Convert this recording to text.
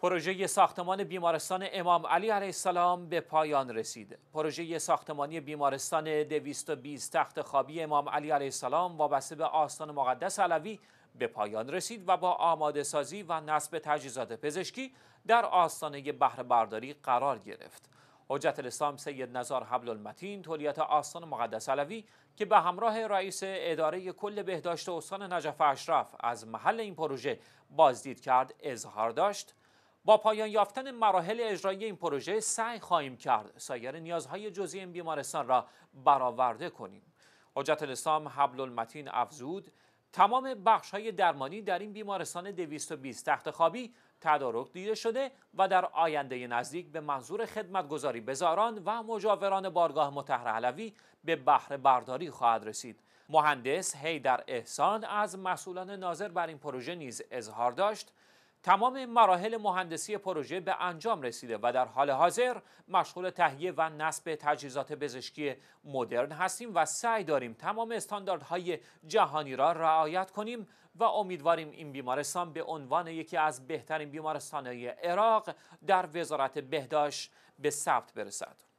پروژه ساختمان بیمارستان امام علی علیه السلام به پایان رسید. پروژه ساختمانی بیمارستان 220 تخت خوابی امام علی علیه السلام وابسته به آستان مقدس علوی به پایان رسید و با آماده سازی و نصب تجهیزات پزشکی در آستانه بهره برداری قرار گرفت. حجت الاسلام سید نزار حبل المتین تولیت آستان مقدس علوی که به همراه رئیس اداره کل بهداشت استان نجف اشرف از محل این پروژه بازدید کرد اظهار داشت با پایان یافتن مراحل اجرایی این پروژه سعی خواهیم کرد سایر نیازهای جزئی این بیمارستان را برآورده کنیم حجت الاسلام حبل المتین افزود تمام بخش های درمانی در این بیمارستان 220 تخت خوابی تدارک دیده شده و در آینده نزدیک به منظور خدمتگذاری بزاران و مجاوران بارگاه متحر علوی به بهره برداری خواهد رسید مهندس در احسان از مسئولان ناظر بر این پروژه نیز اظهار داشت تمام مراحل مهندسی پروژه به انجام رسیده و در حال حاضر مشغول تهیه و نصب تجهیزات پزشکی مدرن هستیم و سعی داریم تمام استانداردهای جهانی را رعایت کنیم و امیدواریم این بیمارستان به عنوان یکی از بهترین بیمارستانهای عراق در وزارت بهداشت به ثبت برسد.